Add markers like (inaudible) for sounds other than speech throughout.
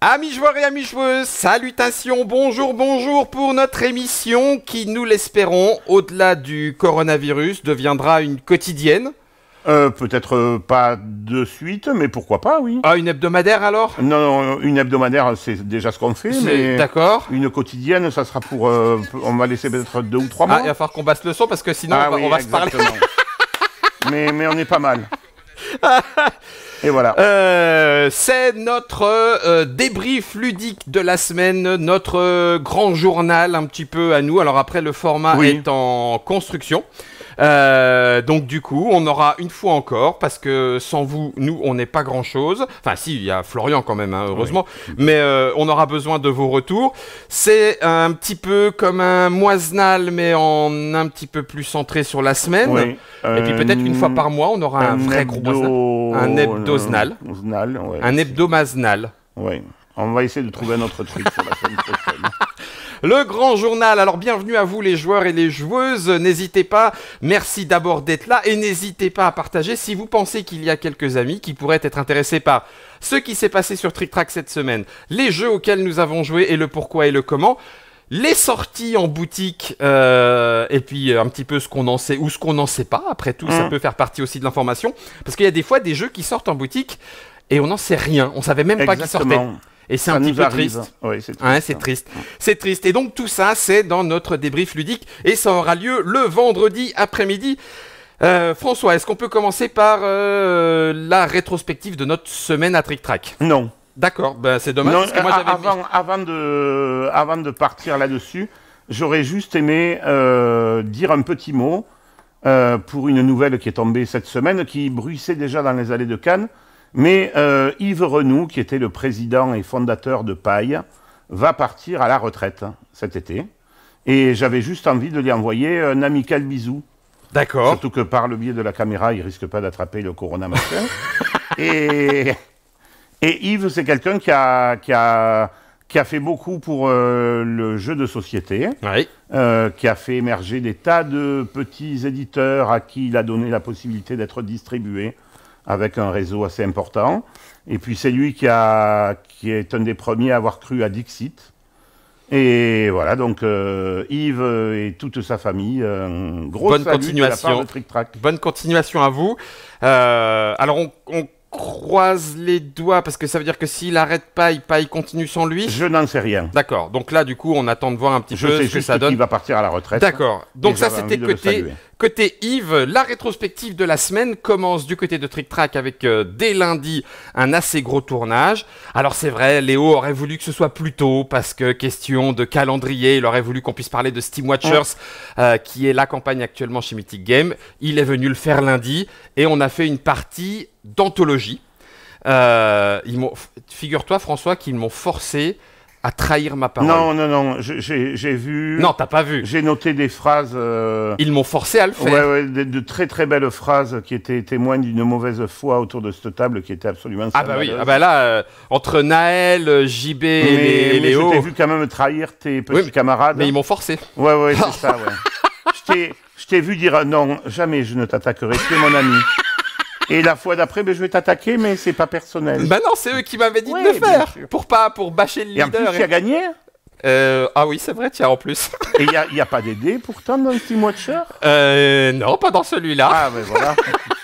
Amis joueurs et amis joueuses, salutations, bonjour, bonjour pour notre émission qui, nous l'espérons, au-delà du coronavirus, deviendra une quotidienne. Euh, peut-être euh, pas de suite, mais pourquoi pas, oui. Ah, une hebdomadaire alors non, euh, une hebdomadaire, c'est déjà ce qu'on fait, mais. D'accord. Une quotidienne, ça sera pour. on va laisser peut-être deux ou trois ah, mois. il va falloir qu'on basse le son parce que sinon, ah on va, se parler. (laughs) mais, mais on est pas mal. (laughs) Et voilà. Euh, c'est notre euh, débrief ludique de la semaine, notre euh, grand journal un petit peu à nous. Alors après, le format est en construction. Euh, donc du coup, on aura une fois encore, parce que sans vous, nous, on n'est pas grand-chose. Enfin si, il y a Florian quand même, hein, heureusement. Mais euh, on aura besoin de vos retours. C'est un petit peu comme un moisenal, mais en un petit peu plus centré sur la semaine. Et puis peut-être une fois par mois, on aura un, vrai gros moisenal. Un hebdoznal. Un hebdomaznal. Oui. On va essayer de trouver un autre truc sur la semaine prochaine. (laughs) Le grand journal. Alors bienvenue à vous les joueurs et les joueuses. N'hésitez pas, merci d'abord d'être là et n'hésitez pas à partager si vous pensez qu'il y a quelques amis qui pourraient être intéressés par ce qui s'est passé sur Trick Track cette semaine, les jeux auxquels nous avons joué et le pourquoi et le comment les sorties en boutique euh, et puis euh, un petit peu ce qu'on en sait ou ce qu'on n'en sait pas. Après tout, ça mmh. peut faire partie aussi de l'information parce qu'il y a des fois des jeux qui sortent en boutique et on n'en sait rien. On savait même pas qu'ils sortaient. Et c'est un petit peu triste. c'est hein. triste. c'est triste. Et donc tout ça, c'est dans notre débrief ludique et ça aura lieu le vendredi après-midi. Euh, François, est-ce qu'on peut commencer par euh, la rétrospective de notre semaine à Trick Track Non. D'accord, ben, c'est dommage. avant, de, partir là-dessus, j'aurais juste aimé euh, dire un petit mot pour une nouvelle qui est tombée cette semaine, qui bruissait déjà dans les allées de Cannes. Mais euh, Yves Renou, qui était le président et fondateur de Paille, va partir à la retraite hein, cet été. Et j'avais juste envie de lui envoyer un amical bisou. D'accord. Surtout que par le biais de la caméra, il risque pas d'attraper le coronavirus. (laughs) et, Yves, c'est quelqu'un qui a, fait beaucoup pour euh, le jeu de société, euh, qui a fait émerger des tas de petits éditeurs à qui il a donné la possibilité d'être distribué avec un réseau assez important. Et puis c'est lui qui, a, qui est un des premiers à avoir cru à Dixit. Et voilà, donc euh, Yves et toute sa famille, euh, grosse bonne continuation. Bonne continuation à vous. Euh, alors on, croise les doigts parce que ça veut dire que s'il arrête pas, il, pas, continue sans lui. Je n'en sais rien. D'accord. Donc là, du coup, on attend de voir un petit peu ce que ça donne. Il va partir à la retraite. D'accord. Donc ça, c'était côté Côté Yves, la rétrospective de la semaine commence du côté de Trick Track avec euh, dès lundi un assez gros tournage. Alors c'est vrai, Léo aurait voulu que ce soit plus tôt parce que question de calendrier, il aurait voulu qu'on puisse parler de Steam Watchers euh, qui est la campagne actuellement chez Mythic Game. Il est venu le faire lundi et on a fait une partie d'anthologie. Euh, figure-toi François qu'ils m'ont forcé à trahir ma parole. Non, non, non, j'ai vu. Non, t'as pas vu. J'ai noté des phrases. Euh, ils m'ont forcé à le faire. Ouais, ouais, de, très très belles phrases qui étaient témoins d'une mauvaise foi autour de cette table qui était absolument. Ah bah oui, ah bah là, euh, entre Naël, euh, JB et Léo. Mais je vu quand même trahir tes petits camarades. Mais ils m'ont forcé. Ouais, ouais, c'est (laughs) ça, ouais. Je t'ai vu dire non, jamais je ne t'attaquerai, tu es mon ami. Et la fois d'après, ben, je vais t'attaquer, mais c'est pas personnel. Ben non, c'est eux qui m'avaient dit de le faire. Pour pas, pour bâcher le et leader. En plus, et... tu a gagné. Hein. Euh, ah oui, c'est vrai, tiens, en plus. Et il n'y a, a, pas d'aider pourtant dans le Team Watcher euh, Non, pas dans celui-là. Ah, mais ben, voilà. (laughs)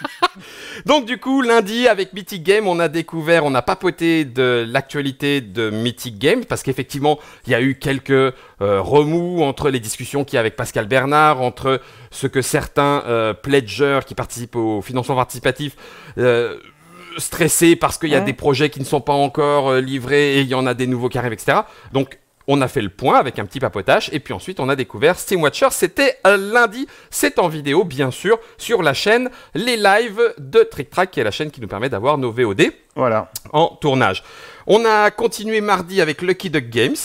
Donc du coup, lundi, avec Mythic Game, on a découvert, on a papoté de l'actualité de Mythic Game, parce qu'effectivement, il y a eu quelques euh, remous entre les discussions qu'il y a avec Pascal Bernard, entre ce que certains euh, pledgers qui participent au financement participatif... Euh, parce qu'il y a des projets qui ne sont pas encore euh, livrés et il y en a des nouveaux qui arrivent, etc. Donc on a fait le point avec un petit papotage et puis ensuite on a découvert Steam Watcher. C'était euh, lundi, c'est en vidéo bien sûr sur la chaîne Les Lives de Trick Track qui est la chaîne qui nous permet d'avoir nos VOD voilà. en tournage. On a continué mardi avec Lucky Duck Games.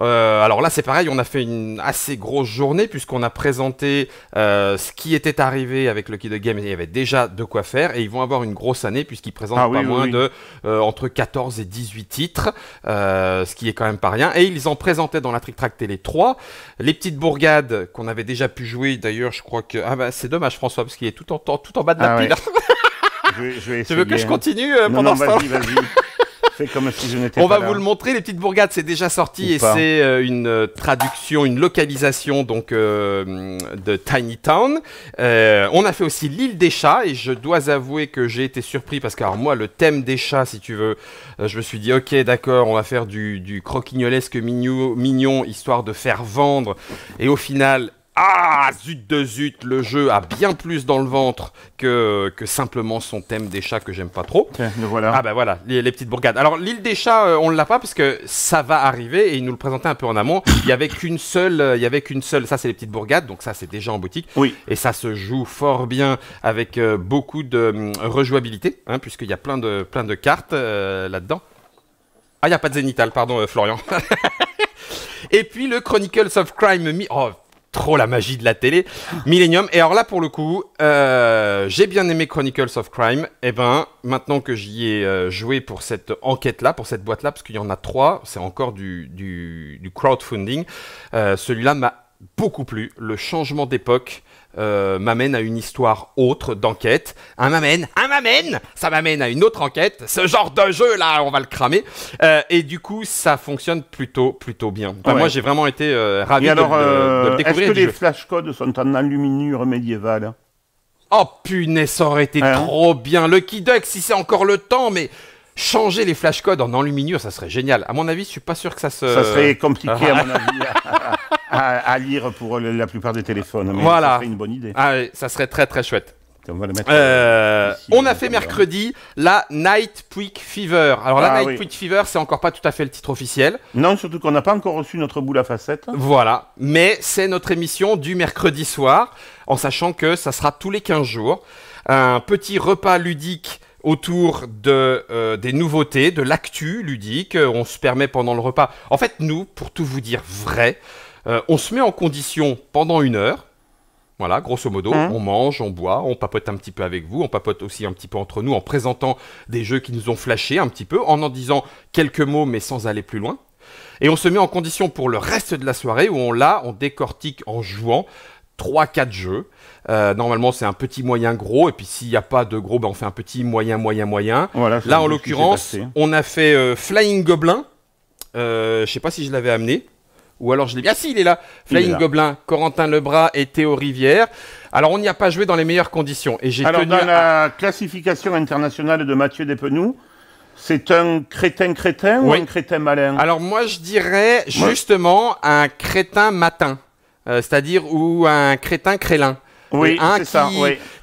Euh, alors là, c'est pareil, on a fait une assez grosse journée puisqu'on a présenté euh, ce qui était arrivé avec Lucky the Game. Il y avait déjà de quoi faire et ils vont avoir une grosse année puisqu'ils présentent ah pas moins de euh, entre 14 et 18 titres, ce qui est quand même pas rien. Et ils en présentaient dans la Trick Track Télé 3 les petites bourgades qu'on avait déjà pu jouer. D'ailleurs, je crois que ah bah, c'est dommage François parce qu'il est tout en, tout en bas de la ah pile. (laughs) tu veux que je hein. continue pendant non, (laughs) comme On va vous le montrer, les petites bourgades, c'est déjà sorti et c'est euh, une euh, traduction, une localisation donc euh, de Tiny Town. on a fait aussi l'île des chats et je dois avouer que j'ai été surpris parce que moi le thème des chats, si tu veux, je me suis dit ok d'accord, on va faire du, croquignolesque mignon, mignon histoire de faire vendre et au final ah, zut de zut, le jeu a bien plus dans le ventre que, que simplement son thème des chats que j'aime pas trop. voilà. Ah ben voilà, les, petites bourgades. Alors l'île des chats, on euh, on l'a pas parce que ça va arriver et il nous le présentait un peu en amont. Il y avait qu'une seule, euh, il y avait qu'une seule. Ça c'est les petites bourgades, donc ça c'est déjà en boutique. Oui. Et ça se joue fort bien avec euh, beaucoup de mm, rejouabilité, hein, puisqu'il y a plein de plein de cartes là-dedans. Ah, il n'y a pas de zénithal, pardon Florian. (laughs) et puis le Chronicles of Crime. oh trop la magie de la télé. Millennium. Et alors là, pour le coup, euh, j'ai bien aimé Chronicles of Crime. Et eh ben, maintenant que j'y ai euh, joué pour cette enquête-là, pour cette boîte-là, parce qu'il y en a trois, c'est encore du, crowdfunding. Euh, celui-là m'a beaucoup plu. Le changement d'époque. Euh, m'amène à une histoire autre d'enquête. Un m'amène, un m'amène, ça m'amène à une autre enquête. Ce genre de jeu là, on va le cramer. Euh, et du coup, ça fonctionne plutôt, plutôt bien. Moi, j'ai vraiment été euh, ravi de, le découvrir. Est-ce que les flashcodes sont en aluminium médiéval hein Oh punaise, ça aurait été hein trop bien. le Duck, si c'est encore le temps, mais Changer les flashcodes en enluminure, ça serait génial. À mon avis, je suis pas sûr que ça se. Ça serait compliqué, à mon avis, (laughs) à, lire pour la plupart des téléphones. voilà. Ça serait une bonne idée. Ah, ça serait très très chouette. On, va le mettre euh, euh, on a fait mercredi la Night Quick Fever. Alors la ah Night Fever, c'est encore pas tout à fait le titre officiel. Non, surtout qu'on n'a pas encore reçu notre boule à facettes. Voilà, mais c'est notre émission du mercredi soir, en sachant que ça sera tous les 15 jours. Un petit repas ludique autour de, euh, des nouveautés, de l'actu ludique. Euh, on se permet pendant le repas. En fait, nous, pour tout vous dire vrai, euh, on se met en condition pendant une heure. Voilà, grosso modo, hein on mange, on boit, on papote un petit peu avec vous, on papote aussi un petit peu entre nous en présentant des jeux qui nous ont flashé un petit peu, en en disant quelques mots mais sans aller plus loin. Et on se met en condition pour le reste de la soirée où on l'a, on décortique en jouant 3-4 jeux. Euh, normalement, c'est un petit, moyen, gros. Et puis, s'il n'y a pas de gros, ben, on fait un petit, moyen, moyen, moyen. Là, en l'occurrence, on a fait euh, Flying Goblin. Euh, je sais pas si je l'avais amené. Ou alors je l'ai. Ah si, il est là. Flying Goblin, Corentin Lebras et Théo Rivière. Alors on n'y a pas joué dans les meilleures conditions. Et j'ai alors dans la classification internationale de Mathieu Despenoux, c'est un crétin crétin ou un crétin malin Alors moi je dirais justement un crétin matin. Euh, c'est-à-dire ou un crétin crélin. Oui, c'est ça.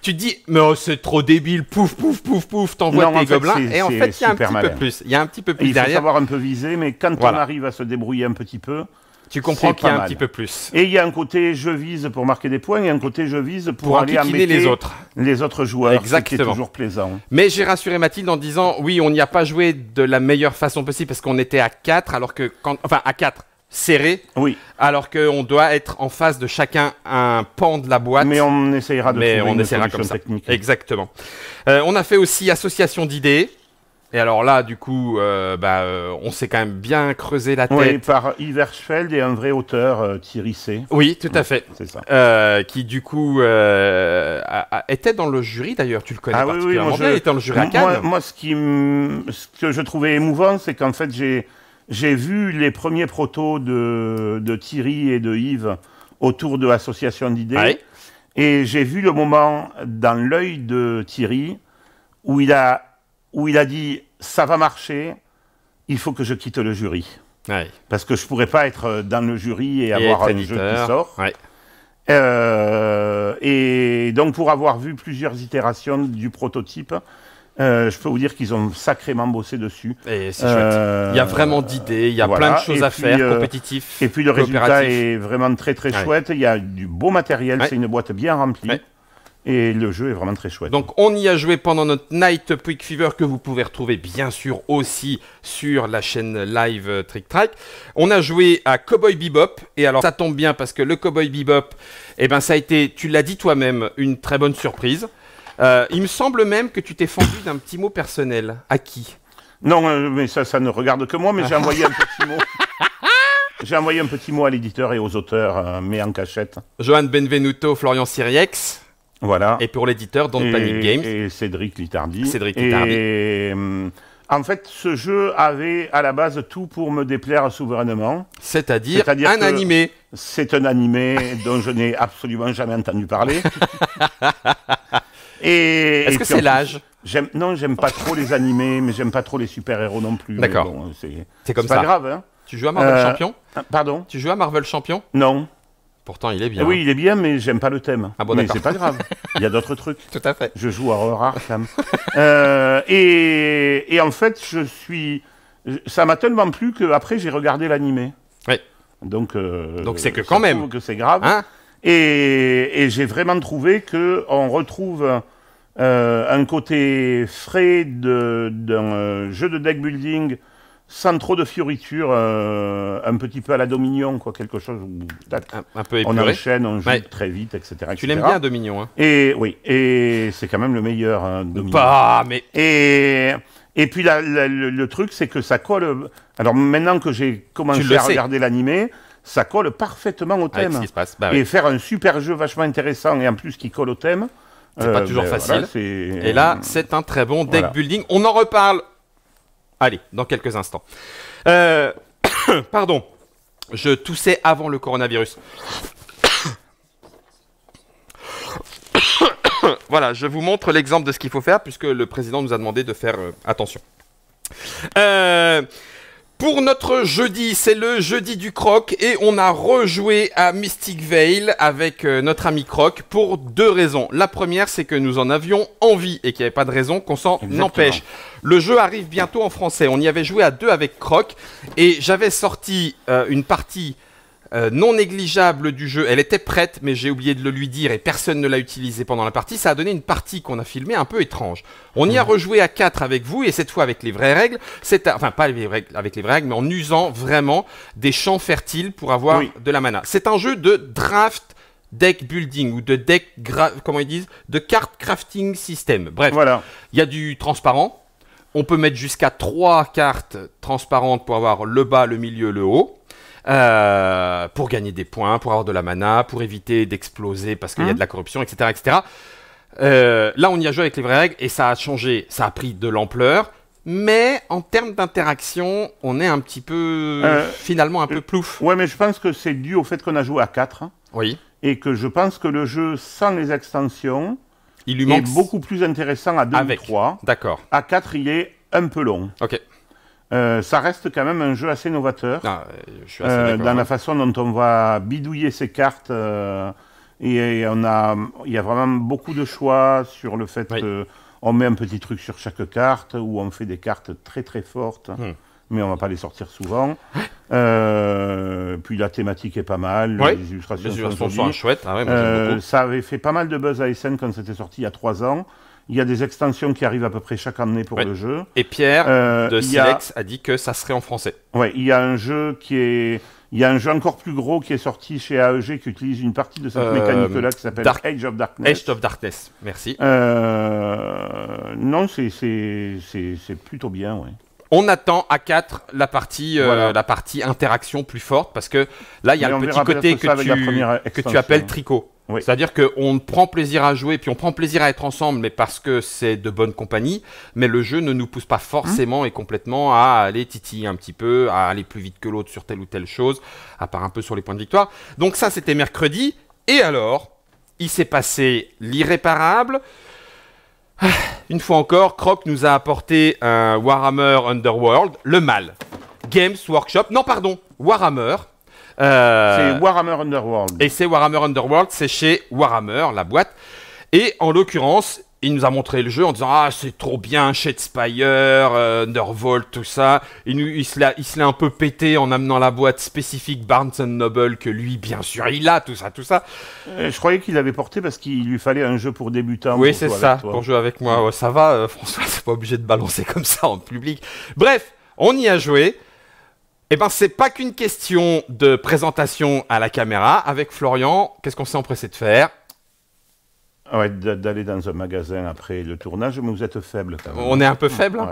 Tu dis, mais oh, c'est trop débile, pouf, pouf, pouf, pouf, t'envoies tes gobelins. Et en fait, il y a un petit peu plus. Il y a un petit peu plus Il faut savoir un peu viser, mais quand on arrive à se débrouiller un petit peu. Tu comprends qu'il y a un petit peu plus. Et il y a un côté je vise pour marquer des points et un côté je vise pour, aller améliorer les autres. Les autres joueurs. Exactement. C'est toujours plaisant. Mais j'ai rassuré Mathilde en disant oui, on n'y a pas joué de la meilleure façon possible parce qu'on était à 4 alors que quand enfin à 4 serré. Oui. Alors qu'on doit être en face de chacun un pan de la boîte. Mais on essaiera de Mais on essaiera comme Exactement. Euh, on a fait aussi association d'idées. Et alors là, du coup, euh, bah, euh, on s'est quand même bien creusé la tête. Oui, par Iversfeld et un vrai auteur, Thierry C. Oui, tout à fait. C'est ça. qui, du coup, était dans le jury, d'ailleurs. Tu le connais ah, oui, oui, était dans le jury Moi, ce, qui ce que je trouvais émouvant, c'est qu'en fait, j'ai j'ai vu les premiers protos de, Thierry et de Yves autour de l'association d'idées. Et j'ai vu le moment dans l'œil de Thierry où il, a, où il a dit Ça va marcher, il faut que je quitte le jury. Parce que je ne pourrais pas être dans le jury et, avoir un jeu qui sort. Euh, et donc, pour avoir vu plusieurs itérations du prototype, euh, je peux vous dire qu'ils ont sacrément bossé dessus. Et c'est chouette. Euh, il y a vraiment d'idées, il y a plein de choses à faire, euh, Compétitif, Et puis le résultat est vraiment très très chouette. Il y a du beau matériel, c'est une boîte bien remplie. Et le jeu est vraiment très chouette. Donc on y a joué pendant notre Night Quick Fever que vous pouvez retrouver bien sûr aussi sur la chaîne live Trick Track. On a joué à Cowboy Bebop et alors ça tombe bien parce que le Cowboy Bebop, Et eh ben ça a été, tu l'as dit toi-même, une très bonne surprise. Euh, il me semble même que tu t'es fendu d'un petit mot personnel. À qui Non, euh, mais ça, ça ne regarde que moi, mais j'ai envoyé un petit mot. (laughs) J'ai envoyé un petit mot à l'éditeur et aux auteurs, euh, mais en cachette. Johan Benvenuto, Florian Siriex. Voilà. Et pour l'éditeur, Don't Panic Games. Et Cédric Littardi. Cédric Littardi. Et, en fait, ce jeu avait à la base tout pour me déplaire souverainement. C'est-à-dire un animé. C'est un animé dont je n'ai absolument jamais entendu parler. (laughs) Est-ce que c'est l'âge J'aime, non, j'aime pas trop les animés, mais j'aime pas trop les super-héros non plus. D'accord. c'est, comme ça. pas grave. Hein. Tu joues à Marvel euh, Champion ah, Pardon Tu joues à Marvel Champion Non. Pourtant, il est bien. Eh oui, hein. il est bien, mais j'aime pas le thème. Ah bon, mais c'est pas grave. Il y a d'autres trucs. (laughs) Tout à fait. Je joue à Horror Arkham. (laughs) Euh, et, en fait, je suis. Ça m'a tellement plu qu'après, j'ai regardé l'animé. Oui. Donc, euh, Donc c'est que quand même. que c'est grave. Hein et, j'ai vraiment trouvé qu'on retrouve euh, un côté frais d'un euh, jeu de deck building sans trop de fioritures, euh, un petit peu à la Dominion, quoi, quelque chose où un, peu épuré. on enchaîne, on joue très vite, etc. Tu l'aimes bien Dominion, hein Et oui, et c'est quand même le meilleur hein, Dominion. Pas, mais et et puis le, truc, c'est que ça colle. Alors maintenant que j'ai commencé à regarder l'animé, ça colle parfaitement au thème. Bah et faire un super jeu vachement intéressant et en plus qui colle au thème. C'est pas euh, toujours ben facile. et là, c'est un très bon deck building. On en reparle. Allez, dans quelques instants. Euh, (coughs) pardon. Je toussais avant le coronavirus. (coughs) voilà, je vous montre l'exemple de ce qu'il faut faire puisque le président nous a demandé de faire euh, attention. Euh, pour notre jeudi, c'est le jeudi du croc et on a rejoué à Mystic Veil avec euh, notre ami croc pour deux raisons. La première, c'est que nous en avions envie et qu'il n'y avait pas de raison qu'on s'en empêche. Le jeu arrive bientôt en français. On y avait joué à deux avec croc et j'avais sorti euh, une partie euh, non négligeable du jeu. Elle était prête, mais j'ai oublié de le lui dire et personne ne l'a utilisé pendant la partie. Ça a donné une partie qu'on a filmée un peu étrange. On y a mhm. rejoué à 4 avec vous et cette fois avec les vraies règles. C'est enfin pas avec les vraies règles, mais en usant vraiment des champs fertiles pour avoir de la mana. C'est un jeu de draft deck building ou de deck comment ils disent de card crafting system. Bref, il y a du transparent. On peut mettre jusqu'à 3 cartes transparentes pour avoir le bas, le milieu, le haut. Euh, pour gagner des points, pour avoir de la mana, pour éviter d'exploser parce qu'il y a hein de la corruption, etc. etc. Euh, là, on y a joué avec les vraies règles et ça a changé, ça a pris de l'ampleur. Mais en termes d'interaction, on est un petit peu, euh, finalement, un peu plouf. Ouais, mais je pense que c'est dû au fait qu'on a joué à 4. Hein. oui. Et que je pense que le jeu, sans les extensions, il est beaucoup plus intéressant à 2 ou 3. D'accord. À 4, il est un peu long. Ok. Euh, ça reste quand même un jeu assez novateur ah, je suis assez euh, dans la façon dont on va bidouiller ses cartes. Euh, et, on a, il y a vraiment beaucoup de choix sur le fait on qu'on met un petit truc sur chaque carte ou on fait des cartes très très fortes. Hmm. Mais on va pas les sortir souvent. puis la thématique est pas mal, les illustrations, sont, chouettes. Ah ça avait fait pas mal de buzz à Essen quand c'était sorti il y a trois ans. Il y a des extensions qui arrivent à peu près chaque année pour le jeu. Et Pierre euh, de Silex a... dit que ça serait en français. Ouais, il y a un jeu qui est. Il y a un jeu encore plus gros qui est sorti chez AEG qui utilise une partie de cette euh, mécanique-là qui s'appelle Dark... Age of Darkness. Age of Darkness, merci. Euh, non, c'est plutôt bien, ouais. On attend à 4 la partie, la partie interaction plus forte parce que là, il y a un petit côté que tu, que tu, appelles tricot. C'est-à-dire qu'on prend plaisir à jouer, puis on prend plaisir à être ensemble, mais parce que c'est de bonne compagnie, mais le jeu ne nous pousse pas forcément et complètement à aller titiller un petit peu, à aller plus vite que l'autre sur telle ou telle chose, à part un peu sur les points de victoire. Donc ça, c'était mercredi, et alors, il s'est passé l'irréparable. Ah, une fois encore, Croc nous a apporté un Warhammer Underworld, le mal. Games Workshop, non pardon, Warhammer, euh, c'est Warhammer Underworld. Et c'est Warhammer Underworld, c'est chez Warhammer, la boîte. Et en l'occurrence, il nous a montré le jeu en disant Ah, c'est trop bien, Shadespire, euh, Underworld, tout ça. Il, nous, il se l'a un peu pété en amenant la boîte spécifique Barnes Noble que lui, bien sûr, il a, tout ça, tout ça. Euh, je croyais qu'il l'avait porté parce qu'il lui fallait un jeu pour débutants. Oui, c'est ça, pour jouer avec moi. ça va, euh, (laughs) François, c'est pas obligé de balancer comme ça en public. Bref, on y a joué. Eh ben, c'est pas qu'une question de présentation à la caméra. Avec Florian, qu'est-ce qu'on s'est empressé de faire ah ouais, d'aller dans un magasin après le tournage, mais vous êtes faible On est un peu faible. Hein.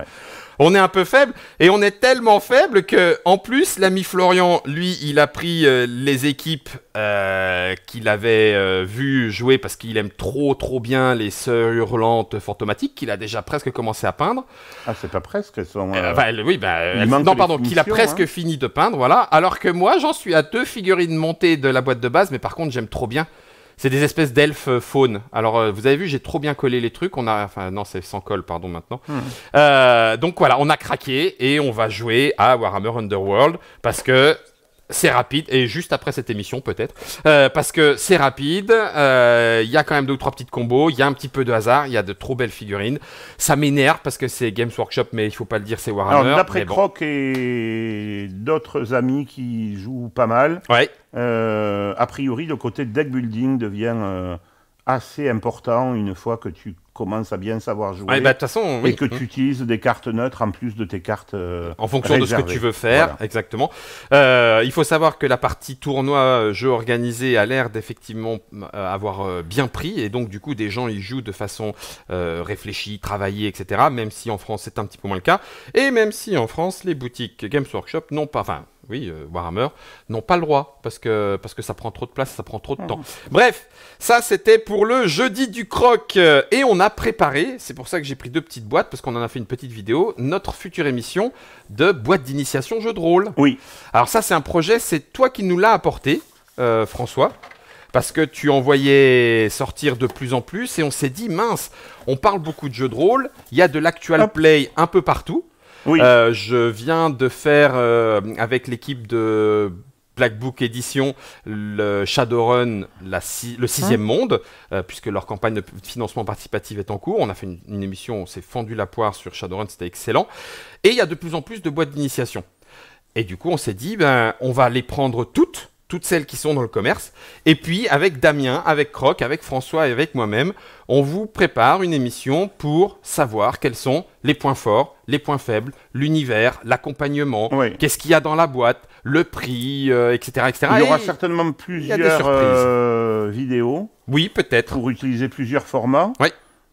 On est un peu faible et on est tellement faible que en plus l'ami Florian, lui, il a pris euh, les équipes euh, qu'il avait vu euh, vues jouer parce qu'il aime trop trop bien les sœurs hurlantes fantomatiques qu'il a déjà presque commencé à peindre. Ah, c'est pas presque, elles oui, bah, non, pardon, qu'il a presque hein. fini de peindre, voilà. Alors que moi, j'en suis à deux figurines montées de la boîte de base, mais par contre, j'aime trop bien c'est des espèces d'elfes euh, faunes. Alors, euh, vous avez vu, j'ai trop bien collé les trucs. On a, enfin, non, c'est sans colle, pardon, maintenant. Hmm. Euh, donc voilà, on a craqué et on va jouer à Warhammer Underworld parce que c'est rapide, et juste après cette émission peut-être, euh, parce que c'est rapide, il euh, y a quand même deux ou trois petites combos, il y a un petit peu de hasard, il y a de trop belles figurines, ça m'énerve parce que c'est Games Workshop, mais il faut pas le dire, c'est Warhammer. Alors d'après Croc et d'autres amis qui jouent pas mal, ouais. Euh, a priori le côté deck building devient assez important une fois que tu commence à bien savoir jouer. Bah, et, façon, et que mm. tu utilises des cartes neutres en plus de tes cartes. Euh, en fonction de ce que tu veux faire, exactement. Euh, il faut savoir que la partie tournoi, euh, jeu organisé, a l'air d'effectivement avoir bien pris. Et donc, du coup, des gens y jouent de façon réfléchie, travaillée, etc. Même si en France, c'est un petit peu moins le cas. Et même si en France, les boutiques Games Workshop n'ont pas. Enfin, oui, euh, Warhammer, n'ont pas le droit parce que, parce que ça prend trop de place, ça prend trop de ah temps. Bref, ça c'était pour le jeudi du croc. Euh, et on a préparé, c'est pour ça que j'ai pris deux petites boîtes, parce qu'on en a fait une petite vidéo, notre future émission de boîte d'initiation jeu de rôle. Oui. Alors ça c'est un projet, c'est toi qui nous l'as apporté, euh, François parce que tu en voyais sortir de plus en plus et on s'est dit mince, on parle beaucoup de jeux de rôle, il y a de l'actual play un peu partout. Euh, je viens de faire euh, avec l'équipe de Black Book Edition le Shadowrun, le ah. sixième monde, euh, puisque leur campagne de financement participatif est en cours. On a fait une, émission, on s'est fendu la poire sur Shadowrun, c'était excellent. Et il y a de plus en plus de boîtes d'initiation. Et du coup, on s'est dit, ben, on va les prendre toutes toutes celles qui sont dans le commerce. Et puis avec Damien, avec Croc, avec François et avec moi-même, on vous prépare une émission pour savoir quels sont les points forts, les points faibles, l'univers, l'accompagnement, qu'est-ce qu'il y a dans la boîte, le prix, euh, etc., Il y aura certainement plusieurs euh, vidéos. Oui, peut-être. Pour utiliser plusieurs formats. Oui.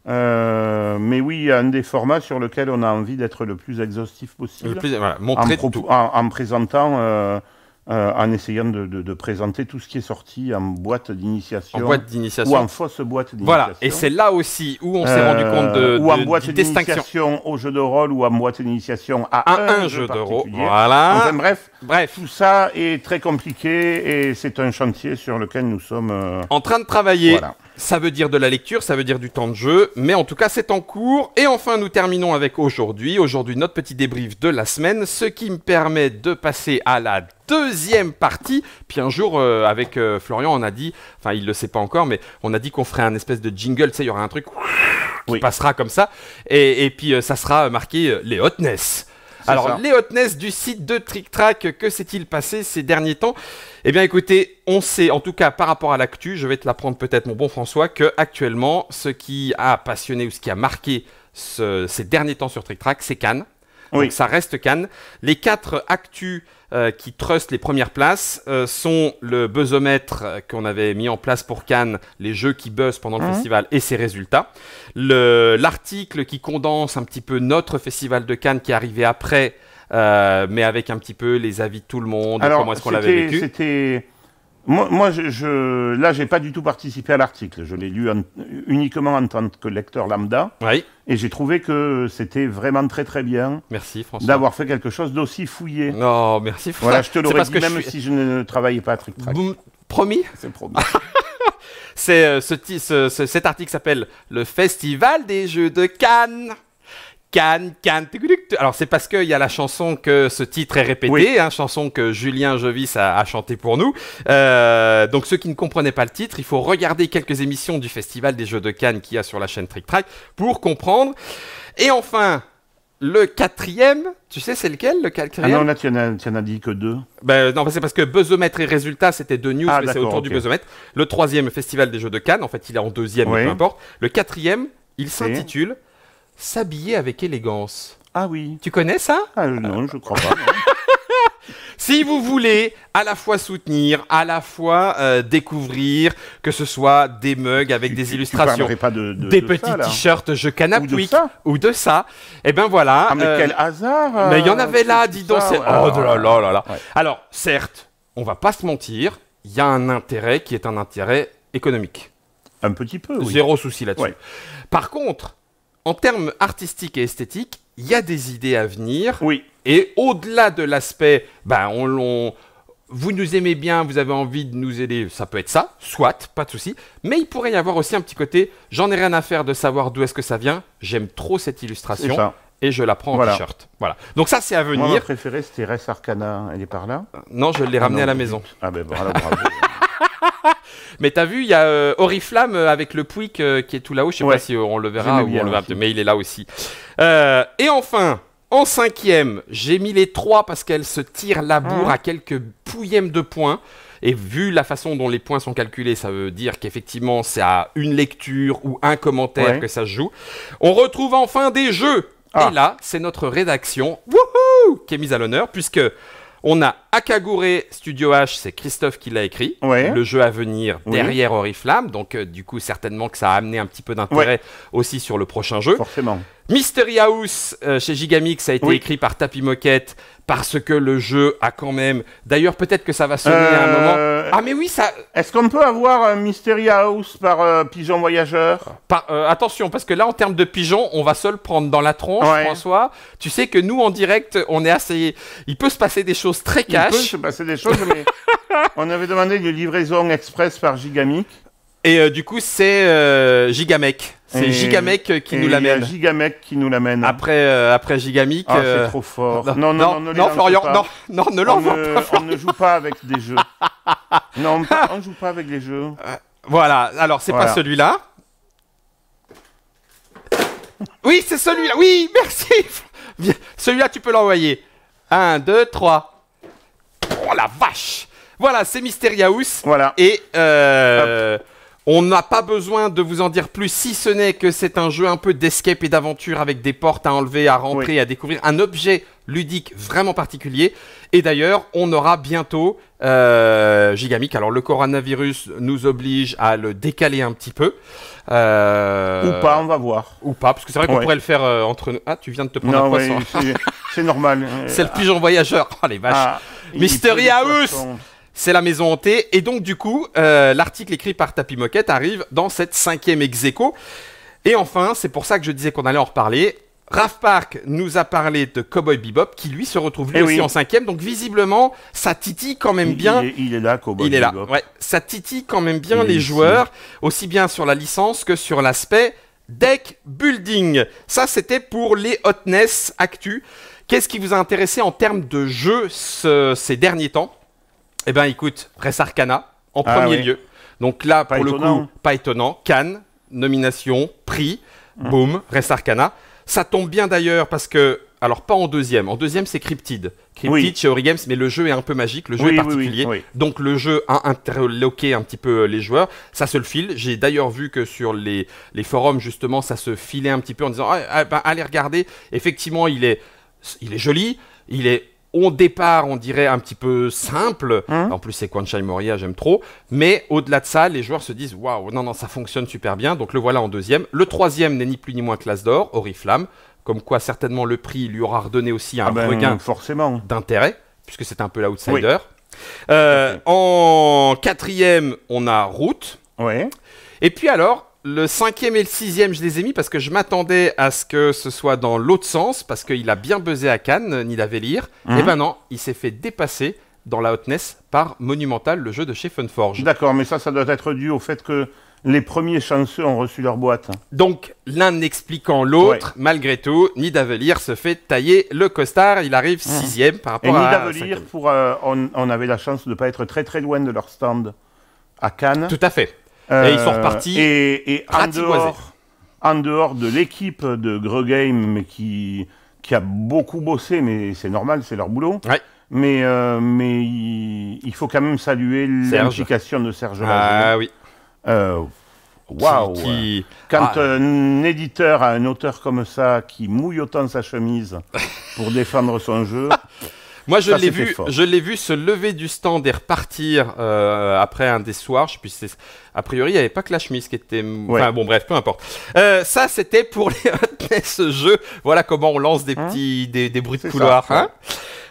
Euh, mais oui, un des formats sur lequel on a envie d'être le plus exhaustif possible. Le tout. en, présentant euh, en essayant de, présenter tout ce qui est sorti en boîte d'initiation. Ou en fausse boîte d'initiation. Voilà, et c'est là aussi où on s'est rendu euh, compte de, ou en boîte d'initiation au jeu de rôle ou en boîte d'initiation à, un, jeu, de rôle. Voilà. bref, bref, tout ça est très compliqué et c'est un chantier sur lequel nous sommes euh, en train de travailler. Ça veut dire de la lecture, ça veut dire du temps de jeu, mais en tout cas c'est en cours. Et enfin nous terminons avec aujourd'hui, aujourd'hui notre petit débrief de la semaine, ce qui me permet de passer à la deuxième partie. Puis un jour euh, avec euh, Florian on a dit, enfin il le sait pas encore, mais on a dit qu'on ferait un espèce de jingle, tu sais, il y aura un truc qui passera comme ça, et, puis euh, ça sera marqué les hotness. Alors, les hotness du site de Trick Track, que s'est-il passé ces derniers temps Eh bien, écoutez, on sait, en tout cas par rapport à l'actu, je vais te l'apprendre peut-être, mon bon François, que actuellement, ce qui a passionné ou ce qui a marqué ces derniers temps sur Trick Track, c'est Cannes. Oui. Donc ça reste Cannes. Les quatre actus euh, qui trustent les premières places euh, sont le buzzomètre euh, qu'on avait mis en place pour Cannes, les jeux qui buzzent pendant le festival et ses résultats. L'article qui condense un petit peu notre festival de Cannes qui est arrivé après, mais avec un petit peu les avis de tout le monde, Alors, comment est-ce qu'on l'avait vécu. C'était moi, moi je, n'ai là, j'ai pas du tout participé à l'article. Je l'ai lu uniquement en tant que lecteur lambda. Et j'ai trouvé que c'était vraiment très très bien. Merci François. D'avoir fait quelque chose d'aussi fouillé. Non, oh, merci François. Voilà, je te le dit même si je ne travaillais pas à Trick Track. Promis (laughs) C'est promis. (laughs) C'est, euh, ce, cet article s'appelle Le Festival des Jeux de Cannes. Cannes, Cannes. Alors c'est parce qu'il y a la chanson que ce titre est répété, hein, chanson que Julien Jovis a, a chanté pour nous. Euh, donc ceux qui ne comprenaient pas le titre, il faut regarder quelques émissions du Festival des Jeux de Cannes qu'il y a sur la chaîne Trick Track pour comprendre. Et enfin, le quatrième, tu sais c'est lequel le quatrième Ah non, là tu as, dit que deux. Ben, non, c'est parce que Buzzomètre et Résultat, c'était deux news, ah, mais c'est autour du Buzzomètre. Le troisième Festival des Jeux de Cannes, en fait il est en deuxième, peu importe. Le quatrième, il s'intitule s'habiller avec élégance. Ah oui. Tu connais ça ah, Non, je crois pas. (laughs) Si vous voulez à la fois soutenir, à la fois euh, découvrir, que ce soit des mugs avec des illustrations, des petits t-shirts je canapé, ou, de ça, eh bien voilà. Ah, mais euh, quel hasard Mais il y en euh, avait là, dis donc. Oh là là là Alors certes, on va pas se mentir, il y a un intérêt qui est un intérêt économique. Un petit peu. Zéro souci là-dessus. Par contre, en termes artistiques et esthétiques, il y a des idées à venir. Oui. Et au-delà de l'aspect, ben, on, vous nous aimez bien, vous avez envie de nous aider, ça peut être ça, soit, pas de souci. Mais il pourrait y avoir aussi un petit côté, j'en ai rien à faire de savoir d'où est-ce que ça vient, j'aime trop cette illustration. Et je la prends en t-shirt. Voilà. Donc ça, c'est à venir. Moi, ma préféré, c'était Arcana. Elle est par là Non, je l'ai ah ramenée à la maison. Ah ben voilà, bravo. (laughs) Mais t'as vu, il y a euh, Oriflamme euh, avec le Pouic euh, qui est tout là-haut. Je sais pas si on le verra ou on mais il est là aussi. et enfin, en cinquième, j'ai mis les trois parce qu'elles se tirent la bourre ah. à quelques pouillèmes de points. Et vu la façon dont les points sont calculés, ça veut dire qu'effectivement, c'est à une lecture ou un commentaire que ça se joue. On retrouve enfin des jeux. Ah. Et là, c'est notre rédaction qui est mise à l'honneur, puisque on a Akagure Studio H, c'est Christophe qui l'a écrit. Le jeu à venir derrière Oriflamme. Donc, euh, du coup, certainement que ça a amené un petit peu d'intérêt aussi sur le prochain jeu. Forcément. Mystery House euh, chez Gigamix a été écrit par Tapi Moquette parce que le jeu a quand même. D'ailleurs, peut-être que ça va sonner à un euh, moment. Ah mais oui, ça... Euh, Est-ce qu'on peut avoir un euh, Mystery House par euh, pigeon voyageur Attention, parce que là, en termes de pigeon, on va se le prendre dans la tronche, François. Tu sais que nous, en direct, on est assez... Il peut se passer des choses très cash. Il peut se passer des choses, mais... (laughs) on avait demandé une livraison express par Gigamic. Et du coup, c'est Gigamec. C'est Gigamec qui nous l'amène. Gigamec qui nous l'amène. Après, euh, après Gigamic. Ah, c'est euh, trop fort. Non, non, non, non, Florian, non, non, ne l'envoie pas. On ne joue pas avec des jeux. (laughs) non, on ne joue pas avec les jeux. Euh, voilà, alors c'est pas celui-là. Oui, c'est celui-là. Oui, merci. Celui-là, tu peux l'envoyer. 1, 2, 3. Oh la vache Voilà, c'est Mysteria Voilà. Et. On n'a pas besoin de vous en dire plus, si ce n'est que c'est un jeu un peu d'escape et d'aventure avec des portes à enlever, à rentrer, à découvrir, un objet ludique vraiment particulier. Et d'ailleurs, on aura bientôt euh, Gigamic. Alors le coronavirus nous oblige à le décaler un petit peu. Euh, Ou pas, on va voir. Ou pas, parce que c'est vrai qu'on pourrait le faire euh, entre nous. Ah, tu viens de te prendre un poisson. C'est normal. (laughs) c'est le pigeon voyageur. Oh les vaches. Ah, Mystery House. C'est la maison hantée. Et donc, du coup, euh, l'article écrit par Tapi Moquette arrive dans cette cinquième ex -aequo. Et enfin, c'est pour ça que je disais qu'on allait en reparler. Raph Park nous a parlé de Cowboy Bebop, qui lui se retrouve lui eh aussi en cinquième. Donc visiblement, ça titille quand même bien. Il, est, là, Cowboy est Là. ça titille quand même bien les joueurs, aussi bien sur la licence que sur l'aspect deck building. Ça, c'était pour les hotness actu. Qu'est-ce qui vous a intéressé en termes de jeu ces derniers temps eh bien, écoute, resarcana Arcana, en ah premier lieu. Donc là, pour le coup, pas étonnant. Cannes, nomination, prix, mmh. boum, Res Arcana. Ça tombe bien d'ailleurs parce que alors pas en deuxième. En deuxième, c'est Cryptid. Cryptid chez Ori Games, mais le jeu est un peu magique, le jeu est particulier. donc le jeu a interloqué un petit peu euh, les joueurs. Ça se le file. J'ai d'ailleurs vu que sur les, forums, justement, ça se filait un petit peu en disant ah, ah, ben, allez regarder. Effectivement, il est, il est joli. Il est on départ, on dirait un petit peu simple. Hein en plus, c'est Chai Moria, j'aime trop. Mais au-delà de ça, les joueurs se disent waouh, non, non, ça fonctionne super bien. Donc le voilà en deuxième. Le troisième n'est ni plus ni moins classe d'or, Oriflamme. Comme quoi, certainement, le prix lui aura redonné aussi un ah ben, regain d'intérêt, puisque c'est un peu l'outsider. Euh, en quatrième, on a Route. Et puis alors, le cinquième et le sixième, je les ai mis parce que je m'attendais à ce que ce soit dans l'autre sens, parce qu'il a bien buzzé à Cannes, ni Avelir. Mhm. Et eh ben non, il s'est fait dépasser dans la hotness par Monumental, le jeu de chez Funforge. D'accord, mais ça, ça doit être dû au fait que les premiers chanceux ont reçu leur boîte. Donc, l'un expliquant l'autre, malgré tout, Nidavellir se fait tailler le costard. Il arrive mhm. sixième par rapport à... Et pour, euh, on, on, avait la chance de ne pas être très très loin de leur stand à Cannes. Tout à fait. Euh, et ils sont repartis. Et, et en, dehors, de l'équipe de Gregame, mais qui, qui a beaucoup bossé, mais c'est normal, c'est leur boulot. Mais, euh, mais il, faut quand même saluer l'implication de Serge Ah oui. Euh, waouh. Quand ah. un éditeur a un auteur comme ça qui mouille autant sa chemise pour défendre son jeu. (laughs) Moi, je l'ai vu, je l'ai vu se lever du stand et repartir euh, après un des soirs. Je puis a priori, il n'y avait pas que la chemise qui était. Enfin bon, bref, peu importe. Euh, ça, c'était pour les (laughs) hotness jeu. Voilà comment on lance des hein petits, des, bruits de couloir. Hein. hein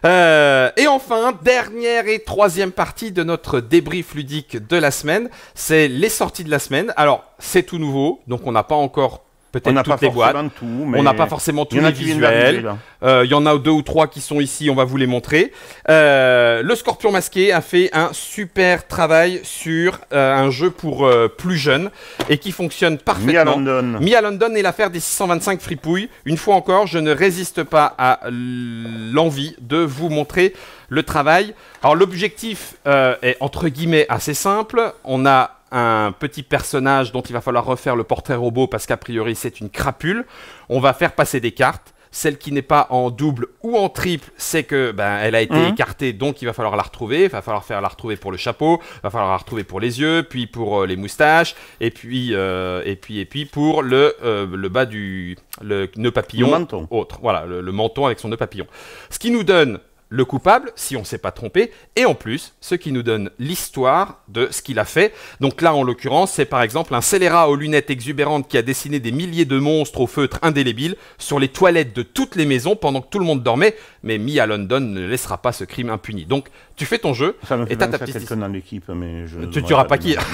Euh, et enfin, dernière et troisième partie de notre débrief ludique de la semaine, c'est les sorties de la semaine. Alors, c'est tout nouveau, donc on n'a pas encore peut-être toutes les boîtes. Tout, On n'a pas forcément tous les visuels. Euh, il y en a deux ou trois qui sont ici, on va vous les montrer. Euh, le Scorpion Masqué a fait un super travail sur euh, un jeu pour plus jeunes et qui fonctionne parfaitement. Mia London. Mia London et l'affaire des 625 fripouilles. Une fois encore, je ne résiste pas à l'envie de vous montrer le travail. Alors l'objectif est entre guillemets assez simple. On a un petit personnage dont il va falloir refaire le portrait robot parce qu'a priori c'est une crapule. On va faire passer des cartes. Celle qui n'est pas en double ou en triple, c'est que ben, elle a été mhm. écartée, donc il va falloir la retrouver. Il va falloir faire la retrouver pour le chapeau, il va falloir la retrouver pour les yeux, puis pour euh, les moustaches, et puis euh, et puis et puis pour le, euh, le bas du le nœud papillon, le menton. autre. Voilà, le, le menton avec son nœud papillon. Ce qui nous donne le coupable, si on ne s'est pas trompé, et en plus, ce qui nous donne l'histoire de ce qu'il a fait. Donc là, en l'occurrence, c'est par exemple un scélérat aux lunettes exubérantes qui a dessiné des milliers de monstres au feutre indélébile sur les toilettes de toutes les maisons pendant que tout le monde dormait, mais Mia London ne laissera pas ce crime impuni. Donc, tu fais ton jeu, et t'as ta petite... mais tu tueras pas qui (laughs)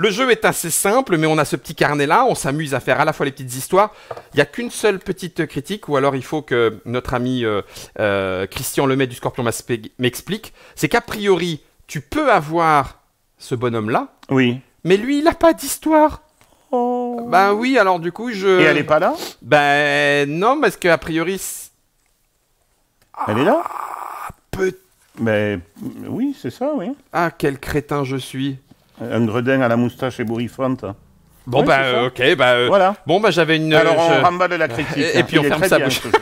Le jeu est assez simple, mais on a ce petit carnet-là, on s'amuse à faire à la fois les petites histoires. Il n'y a qu'une seule petite critique, ou alors il faut que notre ami euh, euh, Christian Lemay du Scorpion m'explique, c'est qu'a priori, tu peux avoir ce bonhomme-là, oui. mais lui, il n'a pas d'histoire. Oh. Ben oui, alors du coup, je... Et elle n'est pas là Ben non, parce qu'a priori... Elle est là ah, peut Mais oui, c'est ça, oui. Ah, quel crétin je suis. Un gredin à la moustache ébouriffante. Bon, bah, euh, ok, bah, euh, Voilà. bon, bah, j'avais une. Alors on euh, je- la critique. Et- hein. puis on ferme sa bouche. (laughs)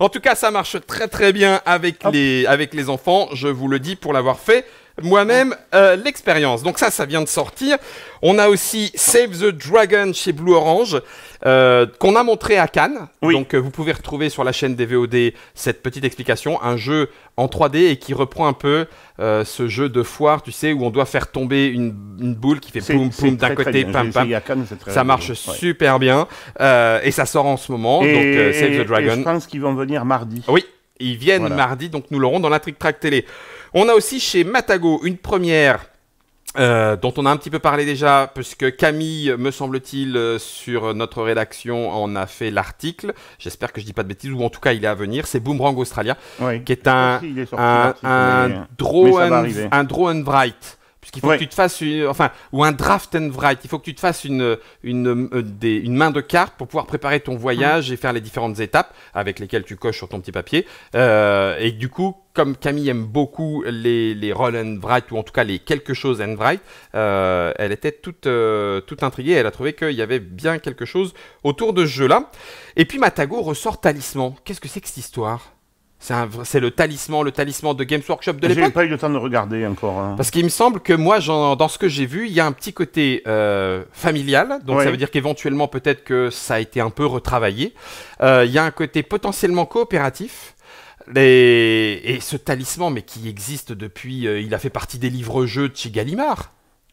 En tout cas, ça marche très très bien avec, les, avec les enfants, je vous le dis pour l'avoir fait moi-même euh, l'expérience. Donc ça, ça vient de sortir. On a aussi Save the Dragon chez Blue Orange, euh, qu'on a montré à Cannes. Donc euh, vous pouvez retrouver sur la chaîne des VOD cette petite explication, un jeu en 3D et qui reprend un peu ce jeu de foire, tu sais, où on doit faire tomber une, boule qui fait poum poum d'un côté, pam pam. ça marche super bien et ça sort en ce moment. donc Save the Dragon. je pense qu'ils vont venir mardi. Oui. Ils viennent mardi, donc nous l'aurons dans la Trick Track Télé. On a aussi chez Matago une première euh, dont on a un petit peu parlé déjà, puisque Camille, me semble-t-il, euh, sur notre rédaction, en a fait l'article. J'espère que je dis pas de bêtises, ou en tout cas, il est à venir. C'est Boomerang Australia, qui est un, un, euh, un, drone puisqu'il faut que tu te fasses enfin ou un draft and write. Il faut que tu te fasses une une, euh, des, une main de carte pour pouvoir préparer ton voyage et faire les différentes étapes avec lesquelles tu coches sur ton petit papier. Euh, et du coup, comme Camille aime beaucoup les les roll and write ou en tout cas les quelque chose and write, euh, elle était toute toute intriguée. Elle a trouvé qu'il y avait bien quelque chose autour de ce jeu là. Et puis Matago ressort talisman. Qu'est-ce que c'est que cette histoire c'est le talisman, le talisman de Games Workshop de l'époque. J'ai pas eu le temps de regarder encore. Hein. Parce qu'il me semble que moi, dans ce que j'ai vu, il y a un petit côté euh, familial. Donc ça veut dire qu'éventuellement, peut-être que ça a été un peu retravaillé. Euh, il y a un côté potentiellement coopératif. Les... Et ce talisman, mais qui existe depuis, euh, il a fait partie des livres-jeux de chez Gallimard.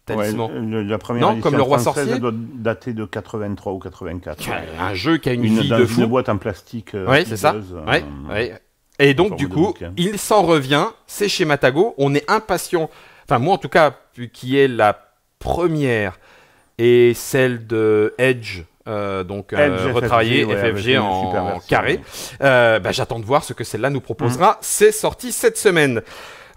la première non, comme le roi sorcier. doit dater de 83 ou 84. Un, jeu qui a une, de fou. Une boîte en plastique. oui, c'est ça. Ouais, et donc, du coup, hein. il s'en revient, c'est chez Matago, on est impatient, enfin moi en tout cas, qui est la première et celle de Edge, euh, donc euh, retravaillée FFG en, carré, euh, bah, j'attends de voir ce que celle-là nous proposera. Mm. C'est sorti cette semaine.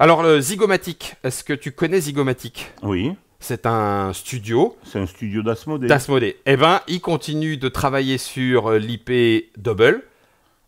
Alors, le Zygomatic, est-ce que tu connais Zygomatic Oui. C'est un studio. C'est un studio d'Asmodee. et Eh bien, il continue de travailler sur euh, l'IP Double.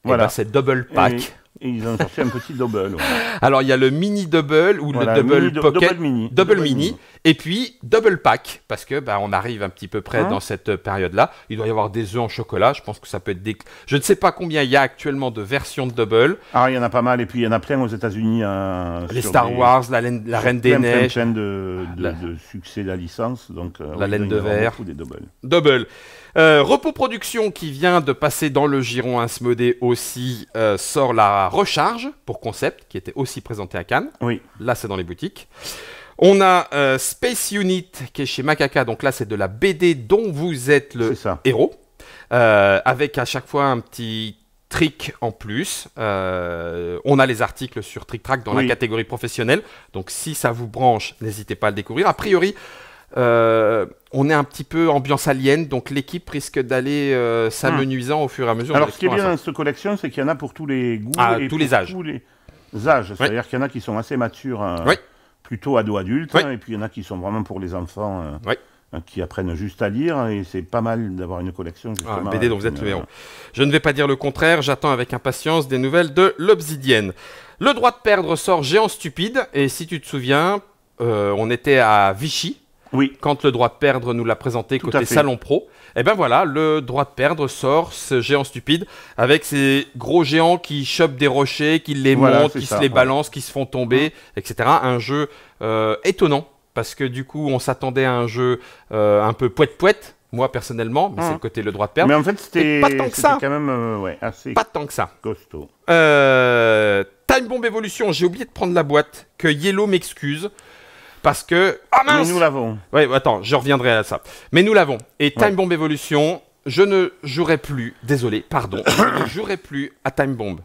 Voilà. cette eh ben, c'est Double Pack ils ont sorti un petit double. Alors il y a le mini double ou le double pocket. Double mini. Double, mini. Et puis, double pack, parce que bah, on arrive un petit peu près hein dans cette période-là. Il doit y avoir des œufs en chocolat. Je pense que ça peut être des. Je ne sais pas combien il y a actuellement de versions de double. Ah, il y en a pas mal. Et puis, il y en a plein aux États-Unis. Hein, les Star Wars, la, Reine des Neiges. Plein, de, de, de succès de la licence. Donc, euh, la Laine de Verre. Des double. double. Euh, Repos Production qui vient de passer dans le giron Asmodé aussi euh, sort la recharge pour concept qui était aussi présentée à Cannes. Oui. Là, c'est dans les boutiques. On a euh, Space Unit qui est chez Macaca, donc là c'est de la BD dont vous êtes le héros, euh, avec à chaque fois un petit trick en plus. Euh, on a les articles sur Trick Track dans la catégorie professionnelle, donc si ça vous branche, n'hésitez pas à le découvrir. A priori, on est un petit peu ambiance alien, donc l'équipe risque d'aller s'amenuisant au fur et à mesure. Alors, ce qui est bien dans cette collection, c'est qu'il y en a pour tous les goûts ah, et tous, les âges. tous les âges. C'est-à-dire qu'il y en a qui sont assez matures plutôt ado adultes hein, et puis il y en a qui sont vraiment pour les enfants. Euh, hein, qui apprennent juste à lire et c'est pas mal d'avoir une collection ah, justement. BD dont vous êtes le héros. Euh, Je ne vais pas dire le contraire, j'attends avec impatience des nouvelles de l'Obsidienne. Le droit de perdre sort géant stupide et si tu te souviens, euh, on était à Vichy oui. Quand le droit de perdre nous l'a présenté côté Salon Pro. Eh ben voilà, le droit de perdre sort, ce géant stupide, avec ces gros géants qui chopent des rochers, qui les montent, qui se les balancent, qui se font tomber, mmh. etc. Un jeu euh, étonnant, parce que du coup, on s'attendait à un jeu euh, un peu poète-poète, moi personnellement, mais mmh. c'est le côté le droit de perdre. Mais en fait, c'était pas tant que ça. quand même euh, ouais, assez Pas tant que ça. Costaud. Time Bomb Evolution, j'ai oublié de prendre la boîte, que Yellow m'excuse parce que. Mais ah, nous l'avons. Oui, attends, je reviendrai à ça. Mais nous l'avons. Et Time Bomb Evolution, je ne jouerai plus, désolé, pardon, (coughs) je ne jouerai plus à Time Bomb.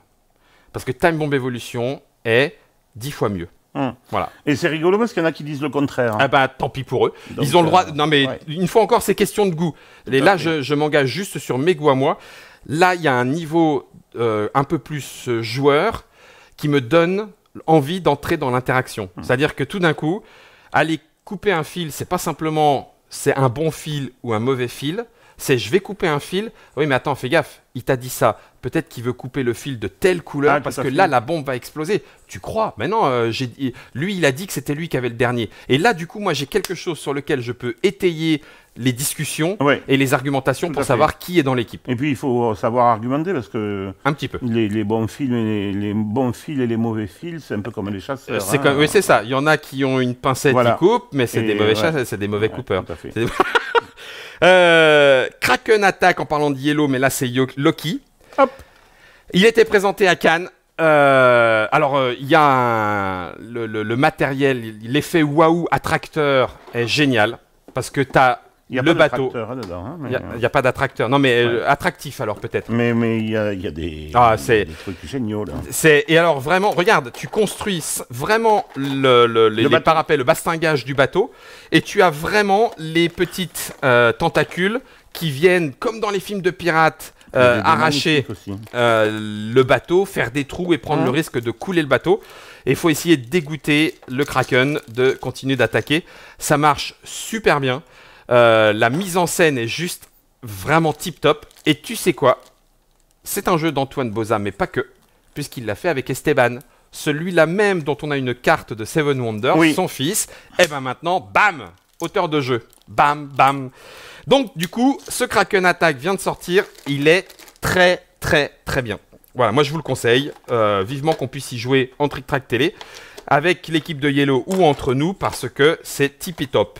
Parce que Time Bomb Evolution est dix fois mieux. Hum. Voilà. Et c'est rigolo parce qu'il y en a qui disent le contraire. Hein. Ah bah tant pis pour eux. Ils ont le droit. Euh, non mais une fois encore, c'est question de goût. Et là, je, m'engage juste sur mes goûts à moi. Là, il y a un niveau euh, un peu plus euh, joueur qui me donne envie d'entrer dans l'interaction. Hum. C'est-à-dire que tout d'un coup, aller couper un fil, c'est pas simplement c'est un bon fil ou un mauvais fil, c'est je vais couper un fil. Oui, mais attends, fais gaffe. Il t'a dit ça. Peut-être qu'il veut couper le fil de telle couleur ah, parce que là, la bombe va exploser. Tu crois Mais non, euh, lui, il a dit que c'était lui qui avait le dernier. Et là, du coup, moi, j'ai quelque chose sur lequel je peux étayer les discussions et les argumentations pour savoir qui est dans l'équipe. Et puis, il faut savoir argumenter parce que. Un petit peu. Les, bons, fils et les, bons fils et les mauvais fils, c'est un peu comme les chasseurs. Euh, c'est hein. Oui, c'est ça. Il y en a qui ont une pincette qui coupe, mais c'est des mauvais ouais. chasseurs, c'est des mauvais coupeurs. (laughs) Euh, Kraken attaque en parlant de Yellow, mais là c'est Loki. Hop. Il était présenté à Cannes. Euh, alors, euh, il y a le, le, matériel, l'effet waouh attracteur est génial parce que tu as il a le bateau. Dedans, hein, Il n'y euh. a, pas d'attracteur. Non, mais euh, attractif alors peut-être. Mais mais il y, a, des, ah, des trucs géniaux là. C'est et alors vraiment, regarde, tu construis vraiment le, le, les, le parapets, le bastingage du bateau, et tu as vraiment les petites euh, tentacules qui viennent comme dans les films de pirates. arracher le bateau, faire des trous et prendre le risque de couler le bateau. Et il faut essayer de dégoûter le kraken, de continuer d'attaquer. Ça marche super bien. Euh, la mise en scène est juste vraiment tip top. Et tu sais quoi C'est un jeu d'Antoine Boza, mais pas que, puisqu'il l'a fait avec Esteban. Celui-là même dont on a une carte de Seven Wonders, son fils, et eh ben maintenant, bam Auteur de jeu. Bam, bam. Donc, du coup, ce Kraken Attack vient de sortir. Il est très, très, très bien. Voilà, moi je vous le conseille. Euh, vivement qu'on puisse y jouer en Trick Track Télé avec l'équipe de Yellow ou entre nous parce que c'est tippy top.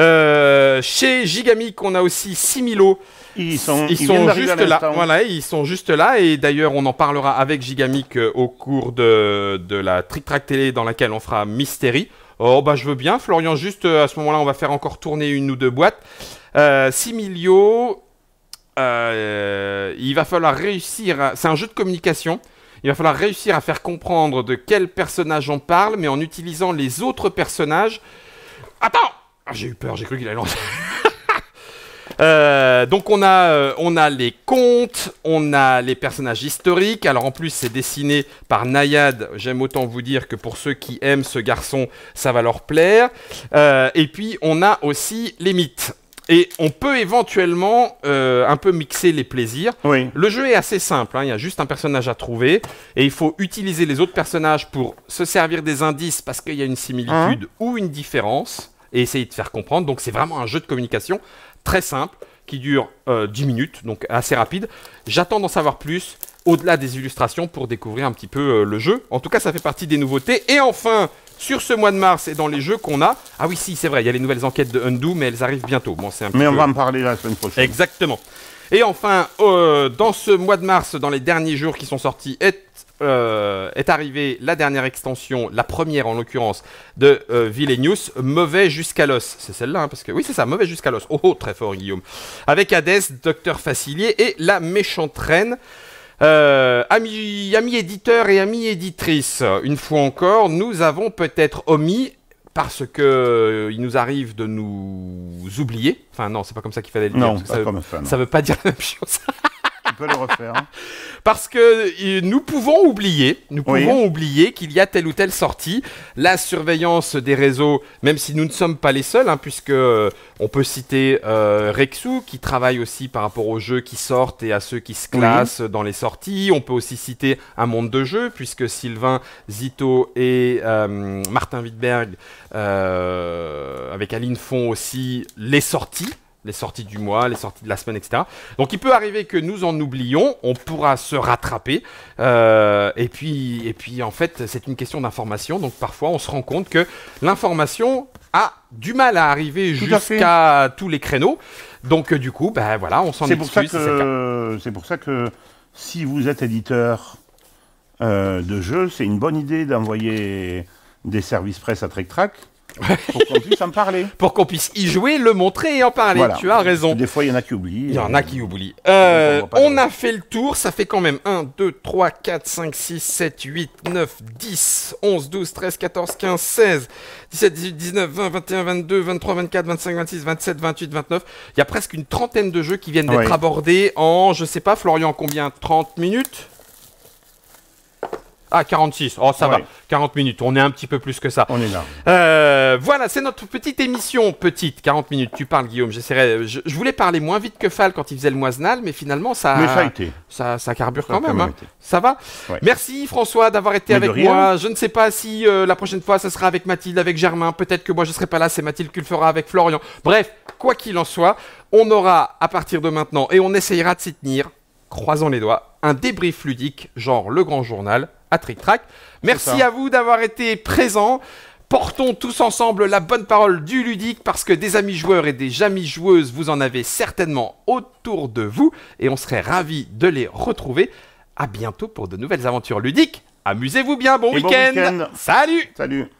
Euh, chez Gigamic, on a aussi Similo. Ils sont, ils sont juste là. Voilà, ils sont juste là. Et d'ailleurs, on en parlera avec Gigamic au cours de, de la Trick Track Télé dans laquelle on fera Mystery. Oh bah je veux bien, Florian, juste euh, à ce moment-là, on va faire encore tourner une ou deux boîtes. Euh, Similio, il va falloir réussir. C'est un jeu de communication. Il va falloir réussir à faire comprendre de quel personnage on parle, mais en utilisant les autres personnages. Attends ah, j'ai eu peur, j'ai cru qu'il allait lancer. (laughs) Euh, donc on a, euh, on a les contes, on a les personnages historiques. Alors en plus c'est dessiné par Nayad. J'aime autant vous dire que pour ceux qui aiment ce garçon, ça va leur plaire. Euh, et puis on a aussi les mythes. Et on peut éventuellement un peu mixer les plaisirs. Oui. Le jeu est assez simple, hein. il y a juste un personnage à trouver, et il faut utiliser les autres personnages pour se servir des indices parce qu'il y a une similitude hein. ou une différence et essayer de faire comprendre. Donc c'est vraiment un jeu de communication très simple qui dure 10 euh, minutes, donc assez rapide. J'attends d'en savoir plus au-delà des illustrations pour découvrir un petit peu euh, le jeu. En tout cas, ça fait partie des nouveautés. Et enfin, sur ce mois de mars et dans les jeux qu'on a. Ah oui, si, c'est vrai, il y a les nouvelles enquêtes de Undo, mais elles arrivent bientôt. Bon, c'est un mais on va en parler la semaine prochaine. Exactement. Et enfin, euh, dans ce mois de mars, dans les derniers jours qui sont sortis, est, euh, est arrivée la dernière extension, la première en l'occurrence, de euh, Villenius. Mauvais jusqu'à l'os. C'est celle-là, hein, parce que oui, c'est ça, Mauvais jusqu'à l'os. Oh, oh très fort, Guillaume. Avec Hades, Docteur Facilier et La Méchante Reine. Euh, ami amis et ami éditrice. une fois encore, nous avons peut-être omis parce que euh, il nous arrive de nous oublier. Enfin non, c'est pas comme ça qu'il fallait le dire. Non, ça, veut, ça, veut pas dire la même chose. (laughs) tu peux le refaire. Hein. (laughs) Parce que euh, nous pouvons oublier, nous pouvons oublier qu'il y a telle ou telle sortie. La surveillance des réseaux, même si nous ne sommes pas les seuls, hein, puisque euh, on peut citer Rexu Rexou qui travaille aussi par rapport aux jeux qui sortent et à ceux qui se classent dans les sorties. On peut aussi citer un monde de jeux, puisque Sylvain Zito et euh, Martin Wittberg avec Aline font aussi les sorties les sorties du mois, les sorties de la semaine, etc. Donc il peut arriver que nous en oublions, on pourra se rattraper. Euh, et, puis, et puis en fait, c'est une question d'information. Donc parfois, on se rend compte que l'information a du mal à arriver jusqu'à tous les créneaux. Donc euh, du coup, ben voilà, on s'en excuse. Pour c'est pour ça que si vous êtes éditeur euh, de jeux, c'est une bonne idée d'envoyer des services presse à TrekTrack pour qu'on puisse en parler. (laughs) Pour qu'on puisse y jouer, le montrer et en parler. Tu as raison. Des fois, il y en a qui oublient. Il y en a qui oublient. on euh, a fait le tour. Ça fait quand même 1, 2, 3, 4, 5, 6, 7, 8, 9, 10, 11, 12, 13, 14, 15, 16, 17, 18, 19, 20, 21, 22, 23, 24, 25, 26, 27, 28, 29. Il y a presque une trentaine de jeux qui viennent ah d'être abordés en, je sais pas, Florian, combien 30 minutes ah, 46. Oh, ça va. 40 minutes. On est un petit peu plus que ça. On est là. Euh, voilà, c'est notre petite émission. Petite, 40 minutes. Tu parles, Guillaume. J'essaierai. Je, voulais parler moins vite que Fal quand il faisait le moisenal, mais finalement, ça, ça, ça, carbure quand même. Hein. Ça va Merci, François, d'avoir été avec moi. Je ne sais pas si euh, la prochaine fois, ça sera avec Mathilde, avec Germain. Peut-être que moi, je ne serai pas là. C'est Mathilde qui le fera avec Florian. Bref, quoi qu'il en soit, on aura à partir de maintenant, et on essayera de s'y tenir, croisons les doigts, un débrief ludique, genre le grand journal à track Merci à vous d'avoir été présents. Portons tous ensemble la bonne parole du ludique parce que des amis joueurs et des amis joueuses, vous en avez certainement autour de vous et on serait ravis de les retrouver. À bientôt pour de nouvelles aventures ludiques. Amusez-vous bien, bon week-end. Salut Salut